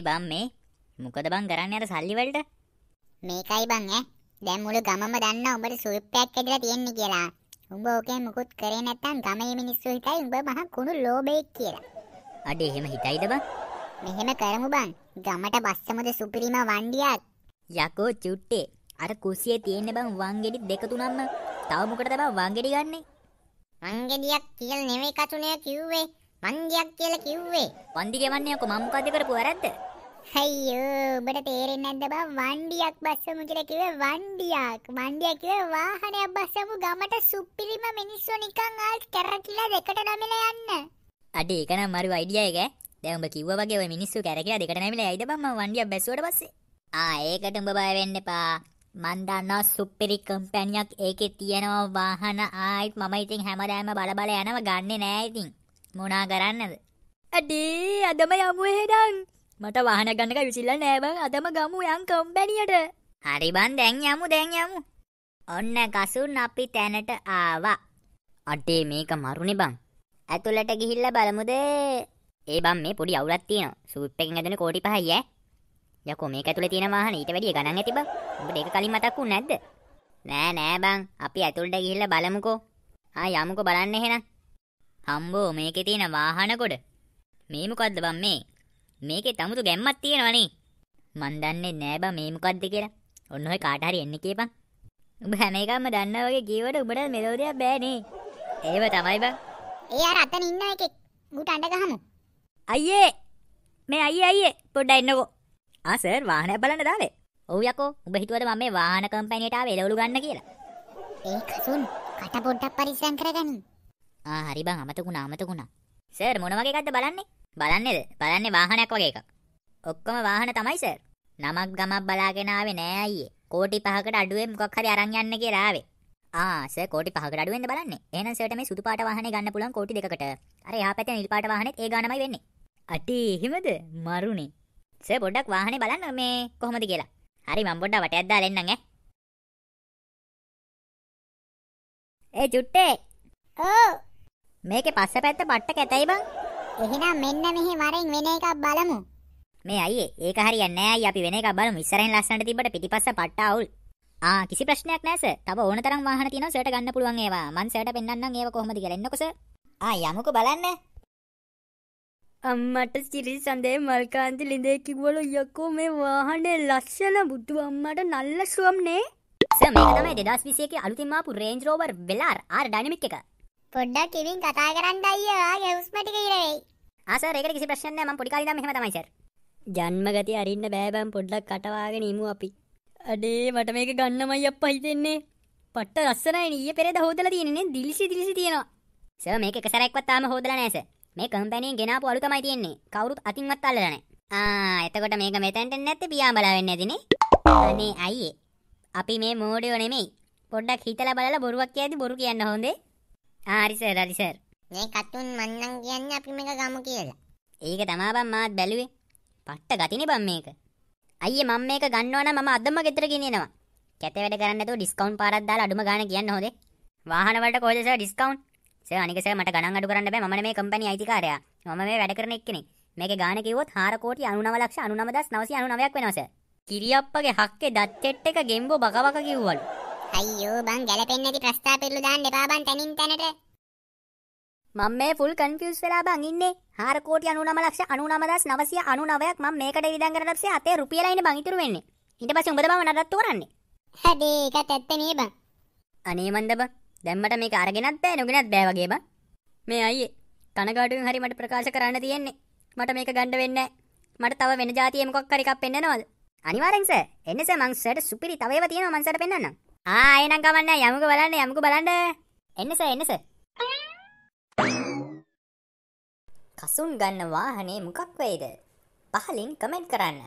හරි බම් මේ මොකද බං කරන්න අර සල්ලි වලට මේකයි බං ඈ දැන් මුළු ගමම දන්න උඹට සුවිප්පයක් ඇදලා තියෙන්නේ කියලා උඹ ඕකෙන් මුකුත් කරේ නැත්තම් ගමේ මිනිස්සු හිතයි උඹ මහා කුණු ලෝභයෙක් කියලා අඩේ එහෙම හිතයිද බං මෙහෙම කරමු බං ගමට බස්සමුද සුපිරිම වණ්ඩියක් යකෝ චුට්ටේ අර කුසියේ තියෙන බං වංගෙඩි දෙක තුනක්ම තව මොකටද බං වංගෙඩි ගන්නෙ වංගෙඩියක් කියලා නෙවෙයි කටුනේ කිව්වේ වන්දියක් කියලා කිව්වේ වන්දි ගෙවන්නේ කො මම මොකද්ද කරපු වැරද්ද අයියෝ ඔබට තේරෙන්නේ නැද්ද බා වණ්ඩියක් බස්සමු කියලා කිව්වේ වණ්ඩියක් වණ්ඩියක් කිව්වේ වාහනයක් බස්සමු ගමට සුපිරිම මිනිස්සු නිකන් ආල් කැරකිලා දෙකට නැමිලා යන්න අඩේ ඒක නම් මරු අයිඩියා එක දැන් උඹ කිව්වා වගේ ඔය මිනිස්සු කැරකිලා දෙකට නැමිලා යයිද බං මම වණ්ඩියක් බැස්සුවට පස්සේ ආ ඒකට උඹ බය වෙන්න එපා මන් දන්නවා සුපිරි කම්පැනියක් ඒකේ තියෙනවා වාහන ආයිත් මම ඉතින් හැමදාම බල බල යනවා ගන්නෙ නෑ ඉතින් මොනා කරන්නද අඩේ අදම යමු එහෙනම් මට වාහන ගන්නක විසිල්ල නෑ බං අදම ගමු යන් කම්පැනියට. හරි බං දැන් යමු දැන් යමු. ඔන්න කසුන් අපි තැනට ආවා. අටේ මේක මරුනේ බං. ඇතුළට ගිහිල්ලා බලමුද? ඒ බං මේ පොඩි අවුලක් තියෙනවා. සූප් එකෙන් ඇදුනේ කෝටි 5යි ඈ. යකෝ මේක ඇතුලේ තියෙන වාහන ඊට වැඩිය ගණන් ඇති බං. උඹට ඒක කලින් මතක් වුනේ නැද්ද? නෑ නෑ බං. අපි ඇතුළට ගිහිල්ලා බලමුකෝ. ආ යමුකෝ බලන්න එහෙනම්. හම්බෝ මේකේ තියෙන වාහන ගොඩ. මේ මොකද්ද බං මේ? මේකේ තමුතු ගැම්මක් තියෙනවනේ. මන් දන්නේ නෑ බා මේ මොකද්ද කියලා. ඔන්න ඔය කාට හරි එන්න කියපන්. උඹ හැම එකක්ම දන්නා වගේ කියවට උඹට මෙලෝඩියක් බෑනේ. ඒව තමයි බා. ඒ අර අතන ඉන්න එකෙක්. උඹට අඬ ගහමු. අයියේ. මේ අයියේ අයියේ පොඩ්ඩක් ඉන්නකෝ. ආ සර් වාහනය බලන්න දාවේ. ඔව් යකෝ. උඹ හිතුවද මම මේ වාහන කම්පැනියට ආවේ එළවලු ගන්න කියලා? ඒක සුන්. කට පොඩ්ඩක් පරිස්සම් කරගනි. ආ හරි බං අමතකුණා අමතකුණා. සර් මොන වගේ එකක්ද බලන්නේ? බලන්නේද බලන්නේ වාහනයක් වගේ එකක්. ඔක්කොම වාහන තමයි සර්. නමක් ගමක් බලාගෙන ආවේ නෑ අයියේ. කෝටි 5කට අඩුවේ මොකක් හරි අරන් යන්න කියලා ආවේ. ආ සර් කෝටි 5කට අඩුවෙන්ද බලන්නේ. එහෙනම් සර්ට මේ සුදු පාට වාහනේ ගන්න පුළුවන් කෝටි 2කට. අර එහා පැත්තේ නිල් පාට වාහනේත් ඒ ගානමයි වෙන්නේ. අටි එහෙමද? මරුනේ. සර් පොඩ්ඩක් වාහනේ බලන්න මේ කොහොමද කියලා. හරි මම පොඩ්ඩක් වටයක් දාලා එන්නම් ඈ. ඒ චුට්ටේ. ඕ මේකේ පස්ස පැත්ත පට්ට කැතයි බං. එහෙනම් මෙන්න මෙහි වරෙන් වෙන එකක් බලමු. මේ අයියේ ඒක හරියන්නේ නැහැ අයියේ අපි වෙන එකක් බලමු. ඉස්සරහින් ලස්සනට තිබ්බට පිටිපස්ස පට්ට අවුල්. ආ කිසි ප්‍රශ්නයක් නැහැ සර්. තව ඕන තරම් වාහන තියෙනවා සර්ට ගන්න පුළුවන් ඒවා. මං සර්ට පෙන්වන්නම් ඒව කොහොමද කියලා. එන්නකො සර්. ආ යමුකෝ බලන්න. අම්මට සිරි සඳේ මල්කාන්ති ලිඳේ කිව්වලු යකෝ මේ වාහනේ ලස්සන බුදු අම්මට නල්ල සුවම්නේ සර් මේක තමයි 2021 අලුතින් ආපු Range Rover Velar R Dynamic එක පොඩ්ඩක් කිවින් කතා කරන්න අයියා වාගේ හුස්ම ටික ඉර වෙයි. ආ සර් ඒකට කිසි ප්‍රශ්නයක් නැහැ මම පොඩි කාලේ ඉඳන් මෙහෙම තමයි සර්. ජන්මගතිය අරින්න බෑ බං පොඩ්ඩක් කටවාගෙන ඉමු අපි. අඩේ මට මේක ගන්නමයි අප්පා හිතෙන්නේ. පට්ට ලස්සනයි නේ ඊයේ පෙරේද හොදලා තියෙන්නේ දිලිසි දිලිසි තියෙනවා. සර් මේක එක සැරයක්වත් තාම හොදලා නැහැ සර්. මේ කම්පැනියෙන් ගෙනාපු අලු තමයි තියෙන්නේ. කවුරුත් අතින්වත් අල්ලලා නැහැ. ආ එතකොට මේක මෙතෙන්ට එන්නේ නැත්තේ පියාඹලා වෙන්නේ නැදිනේ. අනේ අයියේ. අපි මේ මෝඩයෝ නෙමෙයි. පොඩ්ඩක් හිතලා බලලා බොරුවක් කියද්දි බොරු කියන්න හොඳේ. ආරිසර් අරිසර් මේ කටුන් මන්නන් කියන්න අපි මේක ගමු කියලා ඒක තමාබම් මාත් බැලුවේ පට්ට ගතින බම් මේක අයිය මම මේක ගන්නවන මම අදම ගෙතර ගෙනෙනවා කැත වැඩ කරන්නතු ඩිස්කවන්් පාරත් දාලා අඩුම ගාන කියන්න හොදේ වාහනවලට කෝදෙස ඩිස්කවන්් සේ අනිකස මට ගණන් අඩු කරන්න බෑ මම මේ කම්පැනි අයිතිකාරයා මම මේ වැඩ කරන එක්කෙනෙක් මේක ගාන කිව්වොත් 4 කෝටි 99 ලක්ෂ 99 දස් 999ක් වෙනවා සර් කිරියප්පගේ හක්කේ දත් එක ගෙම්බෝ බකවක කිව්වලු අයියෝ බං ගැලපෙන්නේ නැති ප්‍රස්තාපිරළු දාන්න එපා බං තනින් තැනට. මම මේ ෆුල් කන්ෆියුස් වෙලා බං ඉන්නේ. 4 කෝටි 99,99,999ක් මම මේකට විදන් කරලා දැම්සේ අතේ රුපියලා ඉන්නේ බං ඉතුරු වෙන්නේ. ඊට පස්සේ උඹද මම නඩත්තු කරන්නේ. හදේ ඒකත් ඇත්ත නේ බං. අනේ මන්ද බං. දැන් මට මේක අරගෙනත් බෑ නුගෙනත් බෑ වගේ බං. මේ අයියේ කනගාටුවෙන් හරි මට ප්‍රකාශ කරන්න තියෙන්නේ. මට මේක ගන්න වෙන්නේ මට තව වෙන જાතියෙ මොකක් හරි එකක් පෙන්නනවද? අනිවාර්යෙන් සර්. එන්නේ සර් මං සර්ට සුපිරි තව ඒවා තියෙනවා මං සර්ට පෙන්නන්නම්. ආ එනම් කමන්න යමුක බලන්න යමුක බලන්න එන්නස එන්නස කසුන් ගන්න වාහනේ මොකක් වෙයිද පහලින් කමෙන්ට් කරන්න